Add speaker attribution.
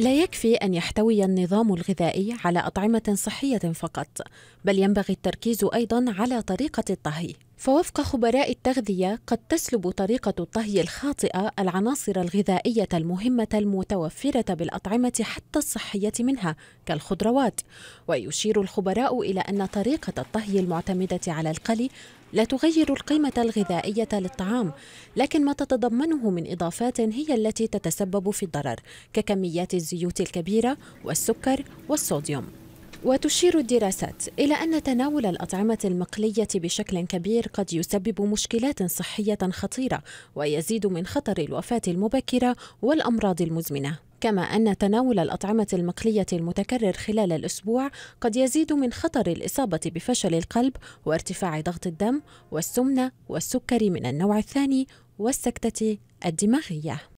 Speaker 1: لا يكفي أن يحتوي النظام الغذائي على أطعمة صحية فقط، بل ينبغي التركيز أيضًا على طريقة الطهي. فوفق خبراء التغذية قد تسلب طريقة الطهي الخاطئة العناصر الغذائية المهمة المتوفرة بالأطعمة حتى الصحية منها كالخضروات ويشير الخبراء إلى أن طريقة الطهي المعتمدة على القلي لا تغير القيمة الغذائية للطعام لكن ما تتضمنه من إضافات هي التي تتسبب في الضرر ككميات الزيوت الكبيرة والسكر والصوديوم وتشير الدراسات إلى أن تناول الأطعمة المقلية بشكل كبير قد يسبب مشكلات صحية خطيرة ويزيد من خطر الوفاة المبكرة والأمراض المزمنة كما أن تناول الأطعمة المقلية المتكرر خلال الأسبوع قد يزيد من خطر الإصابة بفشل القلب وارتفاع ضغط الدم والسمنة والسكري من النوع الثاني والسكتة الدماغية